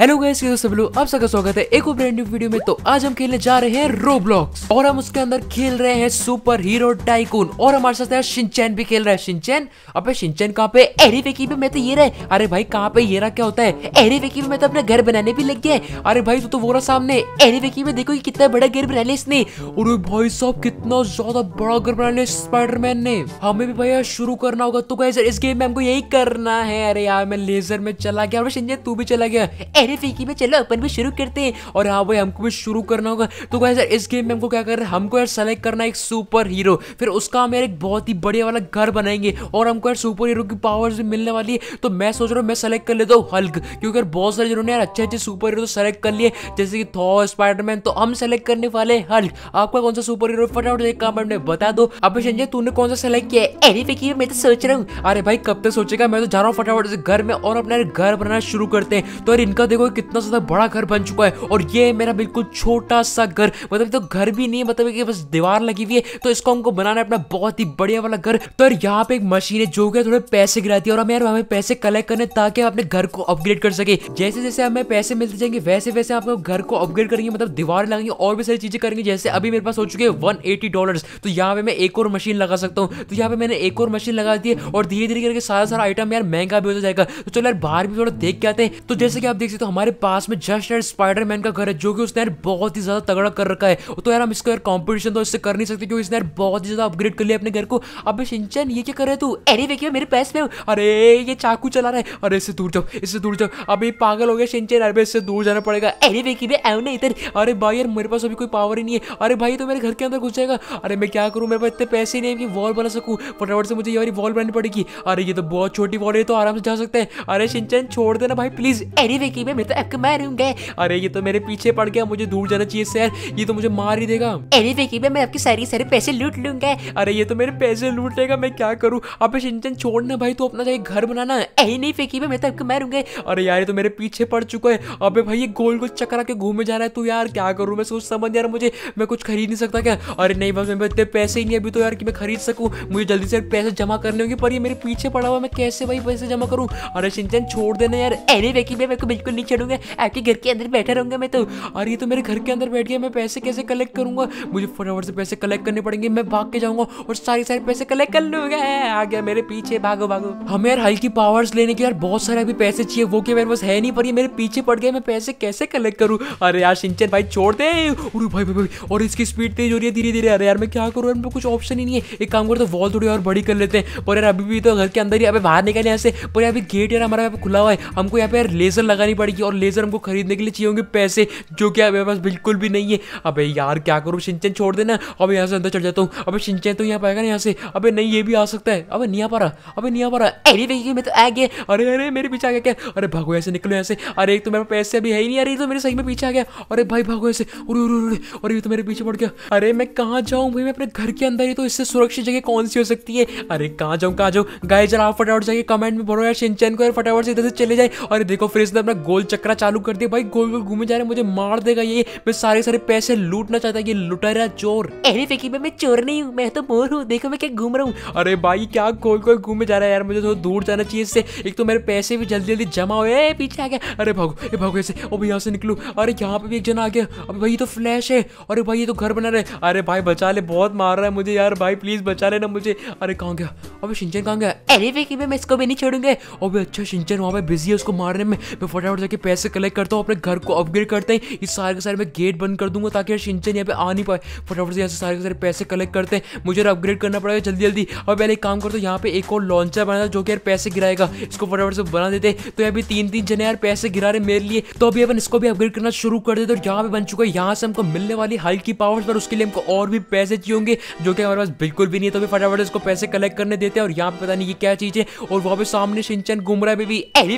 hello guys ये सब लोग आप सबका स्वागत है एक ब्रांड न्यू वीडियो में तो आज हम खेलने जा रहे हैं रोब्लॉक्स और हम उसके अंदर खेल रहे हैं सुपर हीरो टाइकून और हमारे साथ यार भी खेल रहा है शिनचैन अबे शिनचैन कहाँ पे एरी वेकी में मैं तो ये रहे अरे भाई कहाँ पे ये रहा क्या होता है एरी वेकी में मैं तो अपना घर बनाने भी लग गया अरे भाई तो, तो वो रहा सामने एरी वेकी में देखो कितना बड़ा घर बना लिया इसने और भाई साहब कितना ज्यादा बड़ा घर बना लिया स्पाइडरमैन ने हमें भी भाई यार शुरू करना होगा तो गाइस इस गेम में हमको यही करना है अरे यार मैं लेजर में चला गया और शिनचैन तू भी चला गया आइए फीकी में चलो अपन भी शुरू करते हैं और हाँ भाई हमको भी शुरू करना होगा तो क्या यार इस गेम में हमको क्या करना है हमको यार सेलेक्ट करना है एक सुपर हीरो फिर उसका हम यार एक बहुत ही बढ़िया वाला घर बनाएंगे और हमको यार सुपर हीरो की पावर्स भी मिलने वाली है तो मैं सोच रहा हूँ मैं सेलेक्ट कर लेता हूँ हल्क क्योंकि बहुत सारे जिन्होंने यार अच्छे अच्छे सुपर हीरो सेलेक्ट कर लिए जैसे कि थॉ स्पाइडरमैन तो हम सेलेक्ट करने वाले हल्क आपका कौन सा सुपर हीरो फटाफट एक काम में बता दो अब संजय तूने कौन सा सेलेक्ट किया है अरे फकीर मैं तो सोच रहा हूँ अरे भाई कब तक सोचेगा मैं तो जा रहा हूँ फटाफट से घर में और अपना घर बनाना शुरू करते हैं तो यार इनका देखो कितना ज्यादा बड़ा घर बन चुका है और ये मेरा बिल्कुल छोटा सा घर मतलब तो घर भी नहीं मतलब कि बस दीवार लगी हुई है तो इसको हमको बनाना है अपना बहुत ही बढ़िया वाला घर तो यार यहाँ पे एक मशीन है जो कि थोड़े पैसे गिराती है और हम यार हमें पैसे कलेक्ट करने ताकि हम अपने घर को अपग्रेड कर सके जैसे जैसे हमें पैसे मिलते जाएंगे वैसे वैसे आप घर को अपग्रेड करेंगे मतलब दीवार लगाएंगे और भी सारी चीजें करेंगे जैसे अभी मेरे पास हो चुके हैं वन एटी डॉलर तो यहाँ पे मैं एक और मशीन लगा सकता हूँ तो यहाँ पे मैंने एक और मशीन लगा दी है और धीरे धीरे करके सारा सारा आइटम यार महंगा भी होता जाएगा तो चलो यार बाहर भी थोड़ा देख के आते हैं तो जैसे कि आप देख सकते हो हमारे पास में जस्ट एंड स्पाइडरमैन का घर है जो कि उसने यार बहुत ही ज़्यादा तगड़ा कर रखा है तो यार हम इसका यार कॉम्पिटिशन तो इससे कर नहीं सकते क्योंकि इसने यार बहुत ही ज़्यादा अपग्रेड कर लिया अपने घर को अब सिंचन ये क्या कर रहे तू अरे देखिए मेरे पैस में अरे ये चाकू चला रहा है अरे इससे दूर जाओ इससे दूर जाओ अभी पागल हो गया सिंचन अरे इससे दूर जाना पड़ेगा अरे देखिए आओ ना इधर अरे भाई यार मेरे पास अभी कोई पावर ही नहीं है अरे भाई तो मेरे घर के अंदर घुस जाएगा अरे मैं क्या करूँ मेरे पास इतने पैसे नहीं है कि वॉल बना सकूँ फटाफट से मुझे ये वाली वॉल बनानी पड़ेगी अरे ये तो बहुत छोटी वॉल है तो आराम से जा सकते हैं अरे सिंचन छोड़ देना भाई प्लीज़ अरे देखिए मैं तो आपको मारूंगा अरे ये तो मेरे पीछे पड़ गया मुझे दूर जाना चाहिए सर ये तो मुझे मार ही देगा अरे देखिए मैं आपके सारे सारे पैसे लूट लूंगा अरे ये तो मेरे पैसे लूट लेगा मैं क्या करूँ आप चिंतन छोड़ना भाई तो अपना एक घर बनाना अरे नहीं फेंकी मैं तो आपको मारूंगा अरे यार ये तो मेरे पीछे पड़ चुका है अबे भाई ये गोल गोल चक्कर के घूमे जा रहा है तू तो यार क्या करूँ मैं सोच समझ यार मुझे मैं कुछ खरीद नहीं सकता क्या अरे नहीं बस मेरे इतने पैसे ही नहीं अभी तो यार कि मैं खरीद सकूँ मुझे जल्दी से पैसे जमा करने होंगे पर ये मेरे पीछे पड़ा हुआ मैं कैसे भाई पैसे जमा करूँ अरे सिंचन छोड़ देना यार अरे फेंकी मैं बिल्कुल नहीं चढ़ूंगा आपके घर के अंदर बैठा रहूंगा मैं तो और ये तो मेरे घर के अंदर बैठ गया मैं पैसे कैसे कलेक्ट करूंगा मुझे फटाफट से पैसे कलेक्ट करने पड़ेंगे मैं भाग के जाऊंगा और सारे सारे पैसे कलेक्ट कर लूंगा आ गया मेरे पीछे भागो भागो हमें यार हल्की पावर्स लेने के यार बहुत सारे अभी पैसे चाहिए वो के मेरे पास है नहीं पर ये मेरे पीछे पड़ गए मैं पैसे कैसे कलेक्ट करूँ अरे यार सिंचन भाई छोड़ दे भाई भाई भाई और इसकी स्पीड तेज हो रही है धीरे धीरे अरे यार मैं क्या करूँ यार कुछ ऑप्शन ही नहीं है एक काम करते तो वॉल थोड़ी और बड़ी कर लेते हैं पर यार अभी भी तो घर के अंदर ही अभी बाहर निकले यहाँ से पर अभी गेट यार हमारा यहाँ पे खुला हुआ है हमको यहाँ पे यार लेजर लगानी पड़ेगी पड़ेगी और लेजर हमको खरीदने के लिए चाहिए होंगे पैसे जो कि हमारे पास बिल्कुल भी नहीं है अबे यार क्या करूँ सिंचन छोड़ देना अब यहाँ से अंदर चढ़ जाता हूँ अब सिंचन तो यहाँ पाएगा ना यहाँ से अब नहीं ये भी आ सकता है अब नहीं आ पा रहा अब नहीं आ पा रहा अरे देखिए मैं तो आ गया अरे अरे मेरे पीछे आ गया क्या अरे भागो ऐसे निकलो यहाँ से अरे एक तो मेरे पैसे अभी है ही नहीं अरे तो मेरे सही में पीछे आ गया अरे भाई भागो ऐसे अरे अरे अरे ये तो मेरे पीछे पड़ गया अरे मैं कहाँ जाऊँ भाई मैं अपने घर के अंदर ही तो इससे सुरक्षित जगह कौन सी हो सकती है अरे कहाँ जाऊँ कहाँ जाऊँ गाय जरा आप फटाफट जाइए कमेंट में बोलो यार सिंचन को यार फटाफट से इधर से चले जाए अरे देखो फिर इसने अपना गो गोल चक्रा चालू कर दिया भाई गोल गोल घूमे जा रहे मुझे मार देगा ये मैं सारे सारे पैसे लूटना चाहता ये लुटेरा चोर अरे फेंकी मैं चोर नहीं हूँ मैं तो मोर हूँ देखो मैं क्या घूम रहा हूँ अरे भाई क्या गोल गोल घूमे जा रहा है यार मुझे थोड़ा तो दूर जाना चाहिए इससे एक तो मेरे पैसे भी जल्दी जल्दी जमा हुए पीछे आ गया अरे भागो ये भागो ऐसे अब यहाँ से निकलू अरे यहाँ पे भी एक जना आ गया अरे भाई तो फ्लैश है अरे भाई ये तो घर बना रहे अरे भाई बचा ले बहुत मार रहा है मुझे यार भाई प्लीज बचा लेना मुझे अरे कहाँ गया अबे सिंचन कहाँ गया अरे फेंकी मैं इसको भी नहीं छोड़ूंगे अभी अच्छा सिंचन वहाँ पे बिजी है उसको मारने में मैं फटाफट जाके पैसे कलेक्ट करता हूँ अपने घर को अपग्रेड करते हैं इस सारे के सारे मैं गेट बंद कर दूंगा ताकि शिंचन यहाँ पे आ नहीं पाए फटाफट से यहाँ से सारे के सारे पैसे कलेक्ट करते हैं मुझे अपग्रेड करना पड़ेगा जल्दी जल्दी और पहले एक काम करता हूँ यहाँ पे एक और लॉन्चर बनाता जो कि यार पैसे गिराएगा इसको फटाफट से बना देते तो यहाँ भी तीन तीन जने यार पैसे गिरा रहे मेरे लिए तो अभी अपन इसको भी अपग्रेड करना शुरू कर देते और यहाँ पे बन चुका है यहाँ से हमको मिलने वाली हल्की की पावर्स पर उसके लिए हमको और भी पैसे चाहिए होंगे जो कि हमारे पास बिल्कुल भी नहीं है तो फटाफट इसको पैसे कलेक्ट करने देते हैं और यहाँ पे पता नहीं ये क्या चीज़ है और वहाँ पे सामने सिंचन घूम रहा है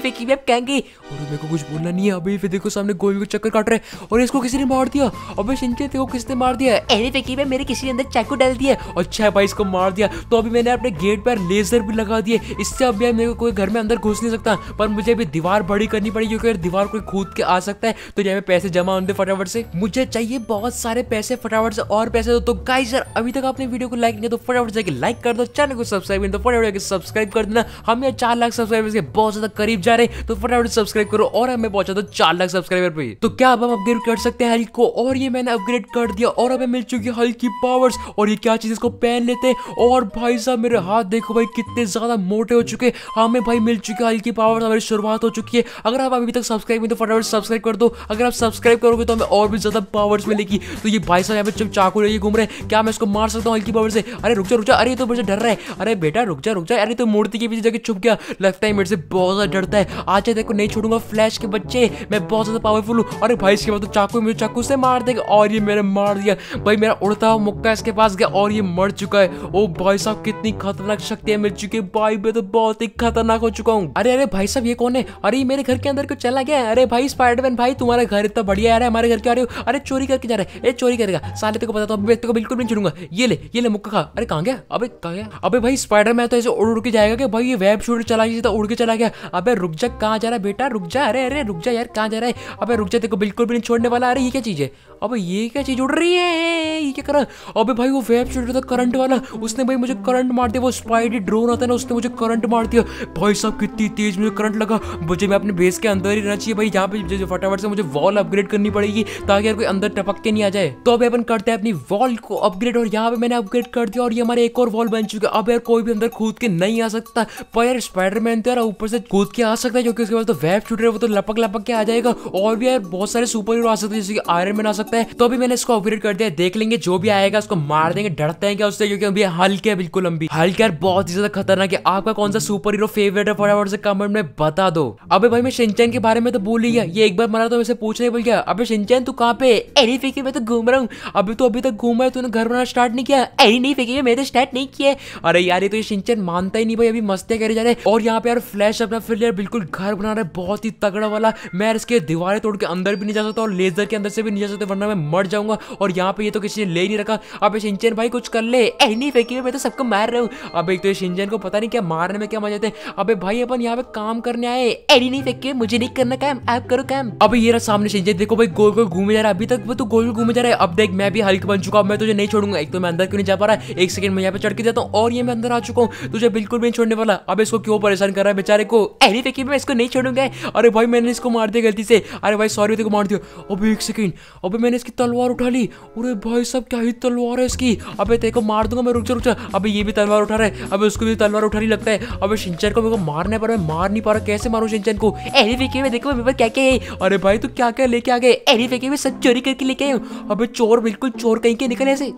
कुछ कुछ बोलना नहीं है अभी फिर देखो सामने गोल को चक्कर काट रहे हैं और इसको किसी ने मार दिया अबे शिंचे देखो किसने मार दिया अरे फकीर भाई मेरे किसी ने अंदर चाकू डाल दिया अच्छा है भाई इसको मार दिया तो अभी मैंने अपने गेट पर लेजर भी लगा दिए इससे अब यार मेरे को कोई घर में अंदर घुस नहीं सकता पर मुझे अभी दीवार बड़ी करनी पड़ी क्योंकि दीवार कोई कूद के आ सकता है तो यहाँ पैसे जमा होने फटाफट से मुझे चाहिए बहुत सारे पैसे फटाफट से और पैसे दो तो गाइस सर अभी तक आपने वीडियो को लाइक तो नहीं तो फटाफट जाके लाइक कर दो चैनल को सब्सक्राइब नहीं तो फटाफट जाके सब्सक्राइब कर देना हम यहाँ चार लाख सब्सक्राइबर्स के बहुत ज्यादा करीब जा रहे हैं तो फटाफट सब्सक्राइब करो और और हमें पहुंचा था चार लाख सब्सक्राइबर पे तो क्या अब हम अपग्रेड कर सकते हैं हल्क को और ये मैंने अपग्रेड कर दिया और हमें मिल चुकी है हल्की पावर्स और ये क्या चीज इसको पहन लेते हैं और भाई साहब मेरे हाथ देखो भाई कितने ज्यादा मोटे हो चुके हमें भाई मिल चुकी है हल्की पावर हमारी शुरुआत हो चुकी है अगर आप अभी तक सब्सक्राइब नहीं तो फटाफट सब्सक्राइब कर दो अगर आप सब्सक्राइब करोगे तो हमें और भी ज्यादा पावर्स मिलेगी तो ये भाई साहब यहाँ पे चाकू लेके घूम रहे क्या मैं इसको मार सकता हूँ हल्की पावर से अरे रुक जा रुक जा अरे तो मुझे डर रहा है अरे बेटा रुक जा रुक जा अरे तो मूर्ति के पीछे जाके छुप गया लगता है मेरे से बहुत ज्यादा डरता है आज देखो नहीं छोड़ूंगा फ्लैश के बच्चे मैं बहुत ज़्यादा पावरफुल हूँ अरे भाई इसके बाद तो चाकू मुझे चाकू से मार देगा और ये मैंने मार दिया भाई मेरा उड़ता हुआ मुक्का इसके पास गया और ये मर चुका है ओ भाई साहब कितनी खतरनाक शक्तियाँ मिल चुकी है भाई मैं तो बहुत ही खतरनाक हो चुका हूँ अरे अरे भाई साहब ये कौन है अरे ये मेरे घर के अंदर क्यों चला गया अरे भाई स्पाइडरमैन भाई तुम्हारा घर इतना बढ़िया आ रहा है हमारे घर के आ रहे हो अरे चोरी करके जा रहे हैं ए चोरी करेगा साले तेरे को पता तो मैं तेरे को बिल्कुल नहीं छुड़ूंगा ये ले ये ले मुक्का खा अरे कहाँ गया अबे कहाँ गया अबे भाई स्पाइडरमैन तो ऐसे उड़ उड़ के जाएगा कि भाई ये वेब शूट चला सीधा उड़ के चला गया अबे रुक जा कहाँ जा रहा है बेटा रुक जा अरे अरे रुक जा यार कहाँ जा रहा है अबे रुक जा तेरे को बिल्कुल भी नहीं छोड़ने वाला अरे ये क्या चीज़ है अबे ये क्या चीज़ उड़ रही है ये क्या कर रहा है अबे भाई वो वेब छोड़ रहा था करंट वाला उसने भाई मुझे करंट मार दिया वो स्पाइडी ड्रोन होता है ना उसने मुझे करंट मार दिया भाई साहब कितनी तेज मुझे करंट लगा मुझे मैं अपने बेस के अंदर ही रहना चाहिए भाई यहाँ पे फटाफट से मुझे वॉल अपग्रेड करनी पड़ेगी ताकि यार कोई अंदर टपक के नहीं आ जाए तो अभी अपन करते हैं अपनी वॉल को अपग्रेड और यहाँ पे मैंने अपग्रेड कर दिया और ये हमारे एक और वॉल बन चुके अब यार कोई भी अंदर कूद के नहीं आ सकता पर यार स्पाइडरमैन तो यार ऊपर से कूद के आ सकता है क्योंकि उसके बाद तो वेब छूट रहे वो तो लपक लपक के आ जाएगा और भी यार बहुत सारे सुपर हीरो आ सकते हैं जैसे कि आयरन मैन आ सकता है तो अभी मैंने इसको अपग्रेड कर दिया देख लेंगे जो भी आएगा उसको मार देंगे डरते हैं क्या उससे क्योंकि अभी हल्के बिल्कुल लंबी हल्के यार बहुत ही ज्यादा खतरनाक है आपका कौन सा सुपर हीरो फेवरेट है फटाफट से कमेंट में बता दो अबे भाई मैं सिंचन के बारे में तो बोल ही गया ये एक बार मरा तो वैसे पूछने बोल गया अबे सिंचन तू कहाँ पे अरे फेंकी मैं तो घूम रहा हूँ अभी तो अभी तक घूम रहा है तूने घर बनाना स्टार्ट नहीं किया अरे नहीं फेंकी मैंने स्टार्ट नहीं किया अरे यार ये तो सिंचन मानता ही नहीं भाई अभी मस्तियाँ करे जा रहे और यहाँ पे यार फ्लैश अपना फिर बिल्कुल घर बना रहे बहुत ही तगड़ा तगड़ा वाला मैं इसके दीवारें तोड़ के अंदर भी नहीं जा सकता और लेजर के अंदर से भी नहीं जा सकते वरना मैं मर जाऊंगा और यहाँ पे ये तो किसी ने ले नहीं रखा अब इंजन भाई कुछ कर ले नहीं फेंकी मैं तो सबको मार रहा हूँ अब एक तो इस इंजन को पता नहीं क्या मारने में क्या मजा आते हैं अबे भाई अपन यहाँ पे काम करने आए एडी नहीं फेंकी मुझे नहीं करना काम आप करो काम अब ये सामने से इंजन देखो भाई गोल गोल घूमे जा रहा है अभी तक तो गोल घूमे जा रहा है अब देख मैं भी हल्क बन चुका हूँ मैं तुझे नहीं छोड़ूंगा एक तो मैं अंदर क्यों नहीं जा पा रहा एक सेकंड में यहाँ पे चढ़ के जाता हूँ और ये मैं अंदर आ चुका हूँ तुझे बिल्कुल भी नहीं छोड़ने वाला अब इसको क्यों परेशान कर रहा है बेचारे को एनी फेंकी मैं इसको नहीं छोड़ूंगा अरे भाई मैंने इसको मार दिया गलती से अरे भाई सॉरी तेरे को मार दिया अबे एक सेकंड अबे मैंने इसकी तलवार उठा ली अरे भाई सब क्या ही तलवार है इसकी अबे तेरे को मार दूंगा मैं रुक जा रुक जा अबे ये भी तलवार उठा रहा है अबे उसको भी तलवार उठा नहीं लगता है अबे सिंचन को मेरे को मारने पर मैं मार नहीं पा रहा कैसे मारूं सिंचन को अरे फेंके में देखो मेरे पास क्या क्या है अरे भाई तू क्या क्या लेके आ गए अरे फेंके में सब चोरी करके लेके आए अबे चोर बिल्कुल चोर कहीं के निकले ऐसे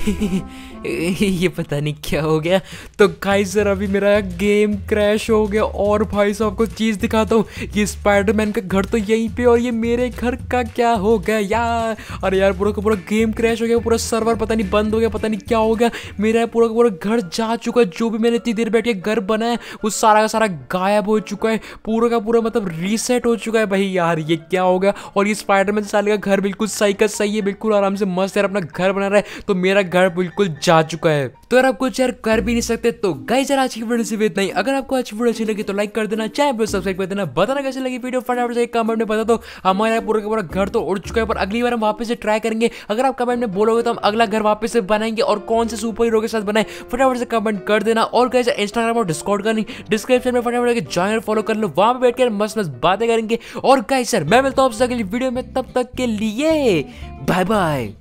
ये पता नहीं क्या हो गया तो गाइस सर अभी मेरा गेम क्रैश हो गया और भाई साहब को चीज़ दिखाता हूँ ये स्पाइडरमैन का घर तो यहीं पे और ये मेरे घर का क्या हो गया यार अरे यार पूरा का पूरा गेम क्रैश हो गया पूरा सर्वर पता नहीं बंद हो गया पता नहीं क्या हो गया मेरा पूरा का पूरा घर जा चुका है जो भी मैंने इतनी देर बैठ के घर बनाया वो सारा का सारा गायब हो चुका है पूरा का पूरा मतलब रीसेट हो चुका है भाई यार ये क्या हो गया और ये स्पाइडरमैन साल का घर बिल्कुल सही का सही है बिल्कुल आराम से मस्त यार अपना घर बना रहा है तो मेरा घर बिल्कुल जा चुका है तो यार आप कुछ यार कर भी नहीं सकते तो गई यार आज की वीडियो से इतना ही अगर आपको अच्छी वीडियो अच्छी लगी तो लाइक कर देना चाहे वीडियो सब्सक्राइब कर देना बताना कैसे लगी वीडियो फटाफट से एक कमेंट में बता दो हमारा पूरा का पूरा घर तो उड़ चुका है पर अगली बार हम वापस से ट्राई करेंगे अगर आप कमेंट में बोलोगे तो हम अगला घर वापस से बनाएंगे और कौन से सुपर हीरो के साथ बनाए फटाफट से कमेंट कर देना और कैसे इंस्टाग्राम और डिस्कॉर्ड करनी डिस्क्रिप्शन में फटाफट से ज्वाइन फॉलो कर लो वहां पर बैठकर मस्त मस्त बातें करेंगे और गाइस सर मैं मिलता हूँ आपसे अगली वीडियो में तब तक के लिए बाय बाय